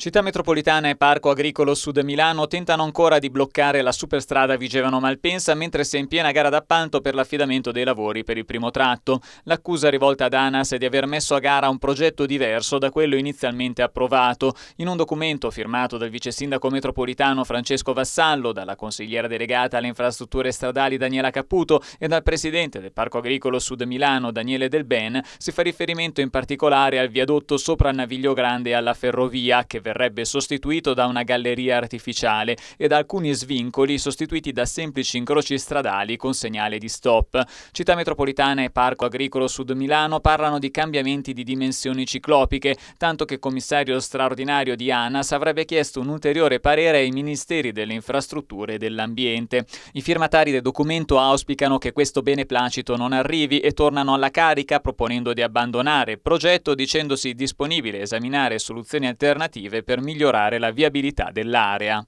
Città metropolitana e Parco Agricolo Sud Milano tentano ancora di bloccare la superstrada Vigevano Malpensa mentre si è in piena gara d'appalto per l'affidamento dei lavori per il primo tratto. L'accusa rivolta ad Anas è di aver messo a gara un progetto diverso da quello inizialmente approvato. In un documento firmato dal vice sindaco metropolitano Francesco Vassallo, dalla consigliera delegata alle infrastrutture stradali Daniela Caputo e dal presidente del Parco Agricolo Sud Milano Daniele Del Ben, si fa riferimento in particolare al viadotto sopra Naviglio Grande e alla ferrovia che verrà verrebbe sostituito da una galleria artificiale e da alcuni svincoli sostituiti da semplici incroci stradali con segnale di stop. Città metropolitana e Parco Agricolo Sud Milano parlano di cambiamenti di dimensioni ciclopiche, tanto che il commissario straordinario di ANAS avrebbe chiesto un ulteriore parere ai ministeri delle infrastrutture e dell'ambiente. I firmatari del documento auspicano che questo beneplacito non arrivi e tornano alla carica proponendo di abbandonare il progetto dicendosi disponibile a esaminare soluzioni alternative per migliorare la viabilità dell'area.